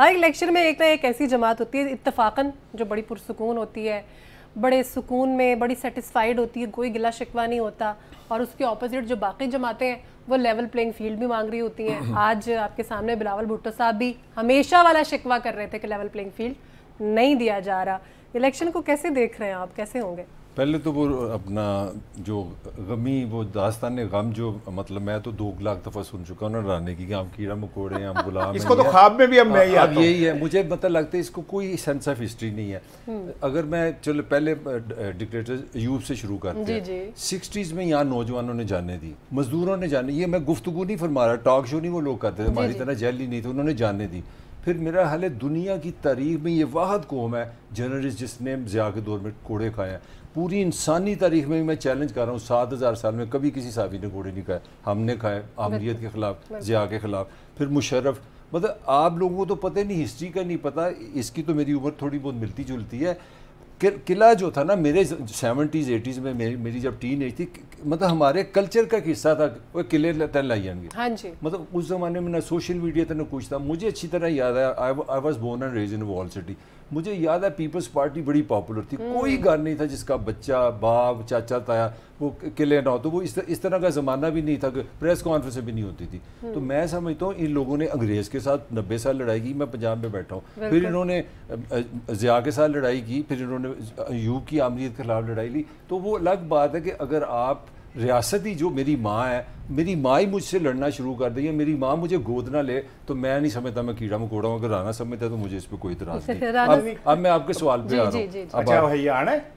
हर election में एक ना एक ऐसी जमात होती है इतफाक़न जो बड़ी पुरसकून होती है बड़े सुकून में बड़ी सेटिस्फाइड होती है कोई गिला शिकवा नहीं होता और उसके ऑपोजिट जो बाकी जमातें हैं वो लेवल प्लेइंग फील्ड भी मांग रही होती हैं आज आपके सामने बिलावल भुट्टो साहब भी हमेशा वाला शिकवा कर रहे थे कि लेवल प्लेइंग फील्ड नहीं दिया जा रहा इलेक्शन को कैसे देख रहे हैं आप कैसे होंगे पहले तो वो अपना जो गमी वो दास्तान गम जो मतलब मैं तो दो लाख दफ़ा सुन चुका हूँ ना रानी की हम कीड़ा मकोड़े हम गुलाम इसको तो ख्वाब में भी हम नहीं अब हाँ, यही है मुझे मतलब लगता है इसको कोई सेंस ऑफ हिस्ट्री नहीं है हम्म। अगर मैं चलो पहले डिक्टेटर यूब से शुरू करते हैं सिक्सटीज़ में यहाँ नौजवानों ने जाने दी मज़दूरों ने जाने ये मैं गुफ्तु नहीं फरमा रहा टॉक शो नहीं वो लोग करते थे हमारी तरह जेल नहीं थी उन्होंने जाने दी फिर मेरा हाल है दुनिया की तारीख में ये वाहद कौम है जर्नलिस्ट जिसने ज़िया के दौर में कोड़े खाए हैं पूरी इंसानी तारीख में मैं चैलेंज कर रहा हूँ सात हज़ार साल में कभी किसी साफी ने कोड़े नहीं खाए हमने खाए आमरीत के ख़िलाफ़ ज़िया के ख़िलाफ़ फिर मुशरफ मतलब आप लोगों को तो पता नहीं हिस्ट्री का नहीं पता इसकी तो मेरी उम्र थोड़ी बहुत मिलती जुलती है किला जो था ना मेरे सेवेंटीज़ एटीज़ में मेरी, मेरी जब टीन एज थी मतलब हमारे कल्चर का हिस्सा था वो किले लाई जाएंगे हाँ जी मतलब उस ज़माने में ना सोशल मीडिया था ना कुछ था मुझे अच्छी तरह याद है I was born and raised in walled city मुझे याद है पीपल्स पार्टी बड़ी पॉपुलर थी हम्म। कोई घर नहीं था जिसका बच्चा बाप चाचा ताया वो किले ना हो तो वो इस, तरह का ज़माना भी नहीं था प्रेस कॉन्फ्रेंसें भी नहीं होती थी हम्म। तो मैं समझता हूँ इन लोगों ने अंग्रेज़ के साथ नब्बे साल लड़ाई की मैं पंजाब में बैठा हूँ फिर इन्होंने ज़िया के साथ लड़ाई की फिर इन्होंने यूब की आमरीत के खिलाफ लड़ाई ली तो वो अलग बात है कि अगर आप ही जो मेरी माँ है मेरी माँ ही मुझसे लड़ना शुरू कर दी है मेरी माँ मुझे गोद ना ले तो मैं नहीं समझता मैं कीड़ा मकोड़ा हूँ अगर राना समझता तो मुझे इस पर कोई इतराज नहीं अब, अब मैं आपके सवाल पे आ रहा हूँ अच्छा भैया आना है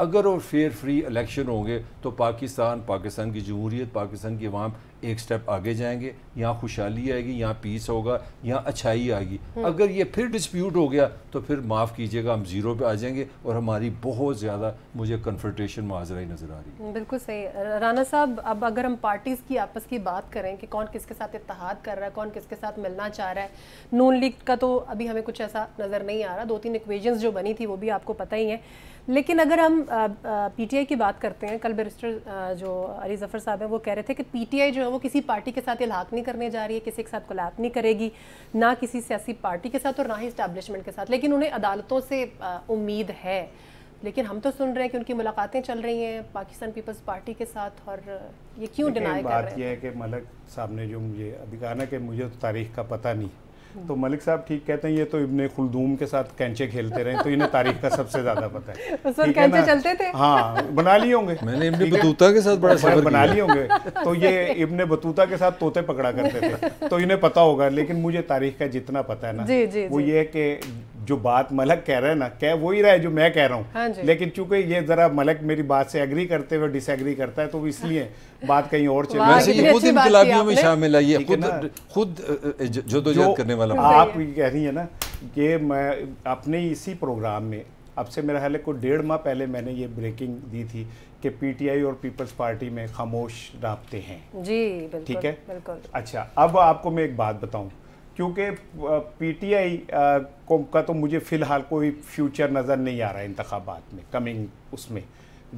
अगर वो फेयर फ्री इलेक्शन होंगे तो पाकिस्तान पाकिस्तान की जमहूरीत पाकिस्तान की अवाम एक स्टेप आगे जाएंगे यहाँ खुशहाली आएगी यहाँ पीस होगा यहाँ अच्छाई आएगी हम्म। अगर ये फिर डिस्प्यूट हो गया तो फिर माफ़ कीजिएगा हम ज़ीरो पे आ जाएंगे और हमारी बहुत ज़्यादा मुझे कन्फर्टेशन माजरा ही नज़र आ रही है बिल्कुल सही राना साहब अब अगर हम पार्टीज़ की आपस की बात करें कि कौन किसके साथ इतिहाद कर रहा है कौन किसके साथ मिलना चाह रहा है नून लीग का तो अभी हमें कुछ ऐसा नज़र नहीं आ रहा दो तीन इक्वेजन्स जो बनी थी वो भी आपको पता ही है लेकिन अगर हम पीटीआई की बात करते हैं कल बेरिस्टर जो अली जफ़र साहब हैं वो कह रहे थे कि पीटीआई जो है वो किसी पार्टी के साथ इलाक नहीं करने जा रही है किसी के साथ कोलैप नहीं करेगी ना किसी सियासी पार्टी के साथ और ना ही इस्टेब्लिशमेंट के साथ लेकिन उन्हें अदालतों से उम्मीद है लेकिन हम तो सुन रहे हैं कि उनकी मुलाकातें चल रही हैं पाकिस्तान पीपल्स पार्टी के साथ और ये क्यों डिनाई कर रहे हैं बात यह है कि मलक साहब ने जो मुझे अभी कहा ना कि मुझे तो तारीख का पता नहीं तो मलिक साहब ठीक कहते हैं ये तो इब्ने खुलदूम के साथ कैंचे खेलते रहे तो इन्हें तारीख का सबसे ज्यादा पता है कैंचे चलते थे हाँ बना लिए होंगे मैंने इब्ने बतूता के साथ बड़ा सफर बना लिए होंगे तो ये इब्ने बतूता के साथ तोते पकड़ा करते थे तो इन्हें पता होगा लेकिन मुझे तारीख का जितना पता है ना वो ये है कि जो बात मलक कह रहा है ना कह वो ही रहा है जो मैं कह रहा हूँ हाँ लेकिन चूंकि ये जरा मलक मेरी बात से एग्री करते हुए डिसएग्री करता है तो इसलिए बात कहीं और चल रही है खुद इनकलाबियों में शामिल है ये खुद करने वाला हाँ आप कह रही है ना कि मैं अपने इसी प्रोग्राम में अब से मेरा ख्याल है को डेढ़ माह पहले मैंने ये ब्रेकिंग दी थी कि पीटीआई और पीपल्स पार्टी में खामोश रबते हैं जी ठीक है बिल्कुल अच्छा अब आपको मैं एक बात बताऊं क्योंकि पीटीआई का तो मुझे फ़िलहाल कोई फ्यूचर नज़र नहीं आ रहा है इंतबात में कमिंग उसमें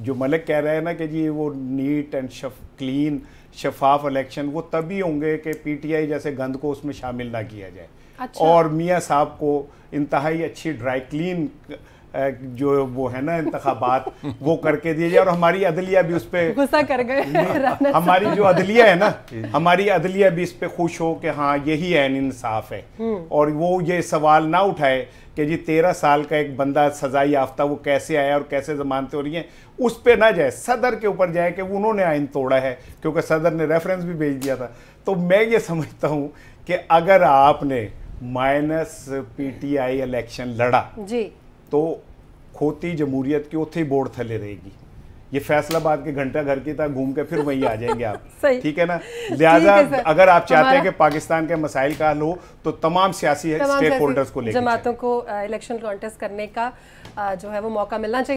जो मलिक कह रहे हैं ना कि जी वो नीट एंड शफ क्लीन शफाफ इलेक्शन वो तभी होंगे कि पीटीआई जैसे गंद को उसमें शामिल ना किया जाए अच्छा। और मियाँ साहब को इंतहाई अच्छी ड्राई क्लीन जो वो है ना इंतबात वो करके दिए जाए और हमारी अदलिया भी उस पर गुस्सा कर गए हमारी जो अदलिया है ना हमारी अदलिया भी इस पर खुश हो कि हाँ यही एन इंसाफ है हम्म। और वो ये सवाल ना उठाए कि जी तेरह साल का एक बंदा सजाई याफ्ता वो कैसे आया और कैसे जमानतें हो रही हैं उस पर ना जाए सदर के ऊपर जाए कि उन्होंने आइन तोड़ा है क्योंकि सदर ने रेफरेंस भी भेज दिया था तो मैं ये समझता हूँ कि अगर आपने माइनस पीटीआई इलेक्शन लड़ा जी तो खोती जमहूरियत की उत्थे बोर्ड थले रहेगी ये फैसलाबाद के घंटा घर की तरह घूम के फिर वहीं आ जाएंगे आप ठीक है ना लिहाजा अगर आप चाहते हैं कि पाकिस्तान के मसाइल का हल हो तो तमाम सियासी स्टेक होल्डर्स को जमातों को इलेक्शन uh, कॉन्टेस्ट करने का uh, जो है वो मौका मिलना चाहिए